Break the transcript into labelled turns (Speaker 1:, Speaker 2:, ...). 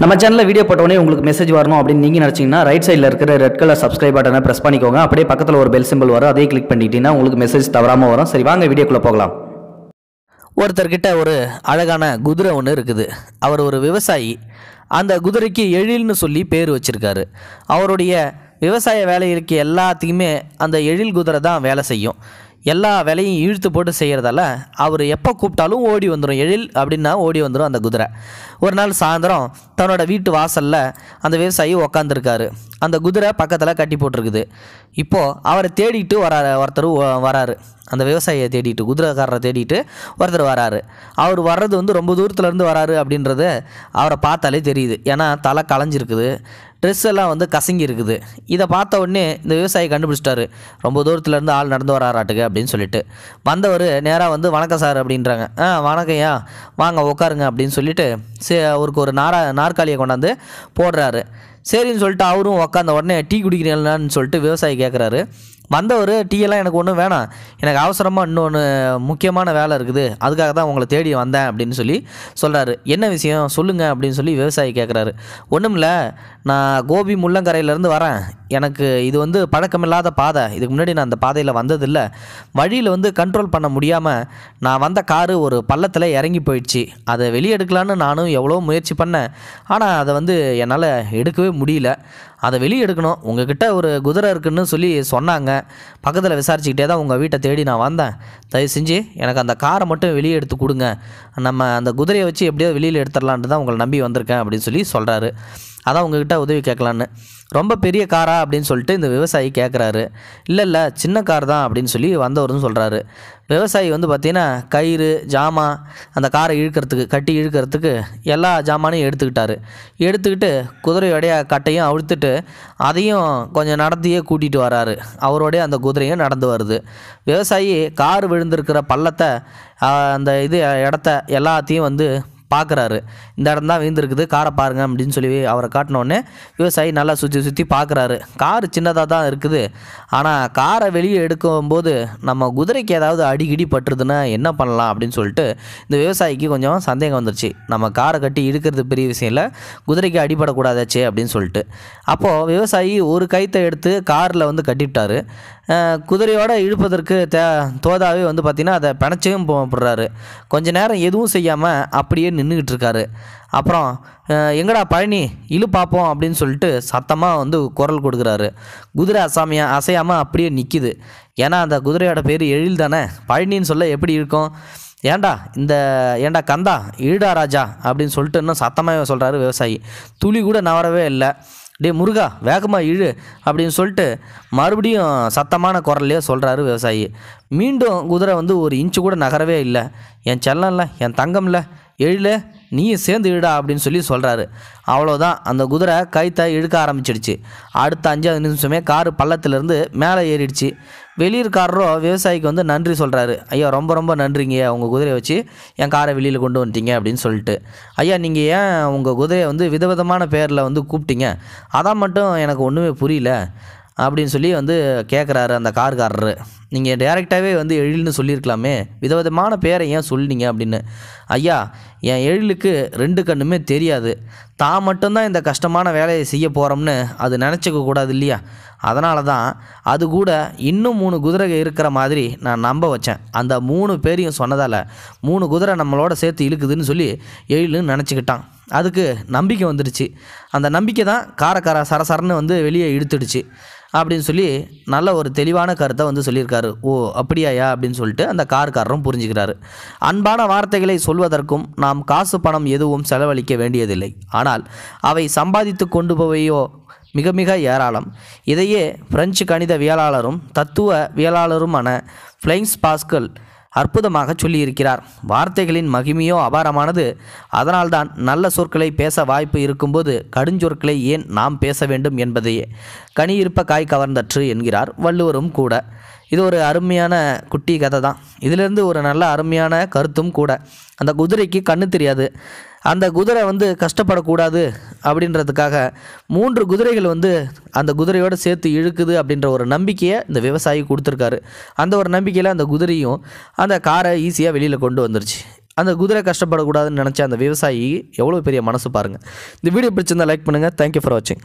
Speaker 1: நம்ம சேனலில் வீடியோ போட்டோடனே உங்களுக்கு மெசேஜ் வரணும் அப்படின்னு நீங்கள் நினச்சிங்கன்னா ரைட் சைடில் இருக்கிற ரெட் கலர் சப்ஸ்கிரைப் பட்டனை ப்ரெஸ் பண்ணிக்கோங்க அப்படியே பக்கத்தில் ஒரு பெல் சிம்பிள் வரும் அதே கிளிக் பண்ணிக்கிட்டீங்கன்னா உங்களுக்கு மெசேஜ் தவறாமல் வரும் சரி வாங்க வீடியோக்குள்ளே போகலாம் ஒருத்தர்கிட்ட ஒரு அழகான குதிரை ஒன்று இருக்குது அவர் ஒரு விவசாயி அந்த குதிரைக்கு எழில்னு சொல்லி பேர் வச்சுருக்காரு அவருடைய விவசாய வேலைகளுக்கு எல்லாத்துக்குமே அந்த எழில் குதிரை தான் வேலை செய்யும் எல்லா வேலையும் இழுத்து போட்டு செய்கிறதால அவர் எப்போ கூப்பிட்டாலும் ஓடி வந்துடும் எழில் அப்படின்னா ஓடி வந்துடும் அந்த குதிரை ஒரு நாள் சாயந்தரம் தன்னோட வீட்டு வாசலில் அந்த விவசாயி உக்காந்துருக்காரு அந்த குதிரை பக்கத்தில் கட்டி போட்டிருக்குது இப்போது அவரை தேடிட்டு வரா ஒருத்தர் வராரு அந்த விவசாயியை தேடிட்டு குதிரைக்காரரை தேடிட்டு ஒருத்தர் வராரு அவர் வர்றது வந்து ரொம்ப தூரத்துலேருந்து வராரு அப்படின்றது அவரை பார்த்தாலே தெரியுது ஏன்னா தலை களைஞ்சிருக்குது ட்ரெஸ் எல்லாம் வந்து கசங்கி இருக்குது இதை பார்த்த உடனே இந்த விவசாயி கண்டுபிடிச்சிட்டாரு ரொம்ப தூரத்துலேருந்து ஆள் நடந்து வராராட்டுக்கு அப்படின்னு சொல்லிட்டு வந்தவர் நேராக வந்து வணக்கம் சார் அப்படின்றாங்க ஆ வணக்கம்யா வாங்க உட்காருங்க அப்படின்னு சொல்லிட்டு சே அவருக்கு ஒரு நாரா நாற்காலியை கொண்டாந்து போடுறாரு சரின்னு சொல்லிட்டு அவரும் உக்காந்த உடனே டீ குடிக்கிறீங்களான்னு சொல்லிட்டு விவசாயி கேட்குறாரு வந்தவர் டீயெல்லாம் எனக்கு ஒன்றும் வேணாம் எனக்கு அவசரமாக இன்னொன்று முக்கியமான வேலை இருக்குது அதுக்காக தான் உங்களை தேடி வந்தேன் அப்படின்னு சொல்லி சொல்கிறாரு என்ன விஷயம் சொல்லுங்கள் அப்படின்னு சொல்லி விவசாயி கேட்குறாரு ஒன்றும் இல்லை நான் கோபி முள்ளங்கரையிலேருந்து வரேன் எனக்கு இது வந்து பழக்கமில்லாத பாதை இதுக்கு முன்னாடி நான் அந்த பாதையில் வந்ததில்லை வழியில் வந்து கண்ட்ரோல் பண்ண முடியாமல் நான் வந்த காரு ஒரு பள்ளத்தில் இறங்கி போயிடுச்சு அதை வெளியே எடுக்கலான்னு நானும் எவ்வளோ முயற்சி பண்ணேன் ஆனால் அதை வந்து என்னால் எடுக்கவே முடியல அதை வெளியே எடுக்கணும் உங்ககிட்ட ஒரு குதிரை இருக்குன்னு சொல்லி சொன்னாங்க பக்கத்தில் விசாரிச்சுக்கிட்டே தான் உங்கள் வீட்டை தேடி நான் வந்தேன் தயவு செஞ்சு எனக்கு அந்த காரை மட்டும் வெளியே எடுத்து கொடுங்க நம்ம அந்த குதிரையை வச்சு எப்படியாவது வெளியில் எடுத்துடலான்ட்டு தான் உங்களை நம்பி வந்திருக்கேன் அப்படின்னு சொல்லி சொல்கிறாரு அதான் உங்ககிட்ட உதவி கேட்கலான்னு ரொம்ப பெரிய காரா அப்படின்னு சொல்லிட்டு இந்த விவசாயி கேட்குறாரு இல்லை இல்லை சின்ன கார் தான் அப்படின்னு சொல்லி வந்தவர்னு சொல்கிறாரு விவசாயி வந்து பார்த்திங்கன்னா கயிறு ஜாமான் அந்த காரை இழுக்கிறதுக்கு கட்டி இழுக்கிறதுக்கு எல்லா ஜாமானையும் எடுத்துக்கிட்டாரு எடுத்துக்கிட்டு குதிரையோடைய கட்டையும் அவிழ்த்துட்டு அதையும் கொஞ்சம் நடத்தியே கூட்டிகிட்டு வராரு அவரோடைய அந்த குதிரையும் நடந்து வருது விவசாயி கார் விழுந்திருக்கிற பள்ளத்தை அந்த இது இடத்த எல்லாத்தையும் வந்து பார்க்குறாரு இந்த இடம் தான் வீழ்ந்துருக்குது காரை பாருங்கள் அப்படின்னு சொல்லி அவரை காட்டினோடனே விவசாயி நல்லா சுற்றி சுற்றி பார்க்குறாரு கார் சின்னதாக தான் இருக்குது ஆனால் காரை வெளியே எடுக்கும்போது நம்ம குதிரைக்கு ஏதாவது அடிக்கடி பட்டுருதுன்னா என்ன பண்ணலாம் அப்படின்னு சொல்லிட்டு இந்த விவசாயிக்கு கொஞ்சம் சந்தேகம் வந்துருச்சு நம்ம காரை கட்டி இழுக்கிறது பெரிய விஷயம் இல்லை குதிரைக்கு அடிப்படக்கூடாதாச்சு அப்படின்னு சொல்லிட்டு அப்போது விவசாயி ஒரு கைத்தை எடுத்து காரில் வந்து கட்டிவிட்டார் குதிரையோடு இழுப்பதற்கு தே தோதாவே வந்து பார்த்திங்கன்னா அதை பிணைச்சையும் போடுறாரு கொஞ்ச நேரம் எதுவும் செய்யாமல் அப்படியே நின்றுக்கிட்டு இருக்காரு அப்புறம் எங்கடா பழனி இழு பார்ப்போம் அப்படின்னு சொல்லிட்டு சத்தமாக வந்து குரல் கொடுக்குறாரு குதிரை அசாமியா அசையாமல் அப்படியே நிற்கிது ஏன்னா அந்த குதிரையோட பேர் எழில் தானே பழனின்னு சொல்ல எப்படி இருக்கும் ஏண்டா இந்த ஏண்டா கந்தா ஈடா ராஜா அப்படின்னு சொல்லிட்டு இன்னும் சத்தமாக சொல்கிறாரு விவசாயி துளி கூட நவரவே இல்லை டே முருகா வேகமாக இழு அப்படின்னு சொல்லிட்டு மறுபடியும் சத்தமான குரல்லையே சொல்கிறாரு விவசாயி மீண்டும் குதிரை வந்து ஒரு இன்ச்சு கூட நகரவே இல்லை என் செல்லம் இல்லை என் தங்கம்ல எழில நீயும் சேர்ந்து இடா அப்படின்னு சொல்லி சொல்கிறாரு அவ்வளோதான் அந்த குதிரை கைத்தை இழுக்க ஆரம்பிச்சிடுச்சு அடுத்த அஞ்சாவது நிமிஷமே காரு பள்ளத்துலேருந்து மேலே ஏறிடுச்சு வெளியூர்காரரோ விவசாயிக்கு வந்து நன்றி சொல்கிறாரு ஐயா ரொம்ப ரொம்ப நன்றிங்க உங்கள் குதிரையை வச்சு என் காரை வெளியில் கொண்டு வந்துட்டீங்க அப்படின்னு சொல்லிட்டு ஐயா நீங்கள் ஏன் உங்கள் குதிரையை வந்து விதவிதமான பேரில் வந்து கூப்பிட்டீங்க அதான் மட்டும் எனக்கு ஒன்றுமே புரியல அப்படின்னு சொல்லி வந்து கேட்குறாரு அந்த கார்காரர் நீங்கள் டேரெக்டாகவே வந்து எழில்னு சொல்லியிருக்கலாமே விதவிதமான பேரை ஏன் சொல்லினீங்க அப்படின்னு ஐயா என் எழிலுக்கு ரெண்டு கண்ணுமே தெரியாது தான் மட்டும்தான் இந்த கஷ்டமான வேலையை செய்ய போகிறோம்னு அது நினச்சிக்க கூடாது இல்லையா அதனால தான் அது கூட இன்னும் மூணு குதிரை இருக்கிற மாதிரி நான் நம்ப வச்சேன் அந்த மூணு பேரையும் சொன்னதால் மூணு குதிரை நம்மளோட சேர்த்து இழுக்குதுன்னு சொல்லி எழில்னு நினச்சிக்கிட்டான் அதுக்கு நம்பிக்கை வந்துடுச்சு அந்த நம்பிக்கை தான் காரக்கார சரசரன்னு வந்து வெளியே இழுத்துடுச்சு அப்படின்னு சொல்லி நல்ல ஒரு தெளிவான கருத்தை வந்து சொல்லியிருக்காரு ஓ அப்படியாயா அப்படின்னு சொல்லிட்டு அந்த கார்காரரும் புரிஞ்சுக்கிறாரு அன்பான வார்த்தைகளை சொல்வதற்கும் நாம் காசு பணம் எதுவும் செலவழிக்க வேண்டியதில்லை ஆனால் அவை சம்பாதித்து கொண்டு போவையோ மிக மிக ஏராளம் இதையே பிரெஞ்சு கணித தத்துவ வியலாளருமான ஃப்ளைங்ஸ் பாஸ்கல் அற்புதமாக சொல்லியிருக்கிறார் வார்த்தைகளின் மகிமையோ அபாரமானது அதனால்தான் நல்ல சொற்களை பேச வாய்ப்பு இருக்கும்போது கடுஞ்சொற்களை ஏன் நாம் பேச வேண்டும் என்பதையே கனியிருப்ப காய் கவர்ந்தற்று என்கிறார் வள்ளுவரும் கூட இது ஒரு அருமையான குட்டி கதை தான் இதிலேருந்து ஒரு நல்ல அருமையான கருத்தும் கூட அந்த குதிரைக்கு கண்ணு தெரியாது அந்த குதிரை வந்து கஷ்டப்படக்கூடாது அப்படின்றதுக்காக மூன்று குதிரைகள் வந்து அந்த குதிரையோடு சேர்த்து இழுக்குது அப்படின்ற ஒரு நம்பிக்கையை இந்த விவசாயி கொடுத்துருக்காரு அந்த ஒரு நம்பிக்கையில் அந்த குதிரையும் அந்த காரை ஈஸியாக வெளியில் கொண்டு வந்துருச்சு அந்த குதிரை கஷ்டப்படக்கூடாதுன்னு நினச்ச அந்த விவசாயி எவ்வளோ பெரிய மனசு பாருங்கள் இந்த வீடியோ பிடிச்சிருந்தால் லைக் பண்ணுங்கள் தேங்க்யூ ஃபார் வாட்சிங்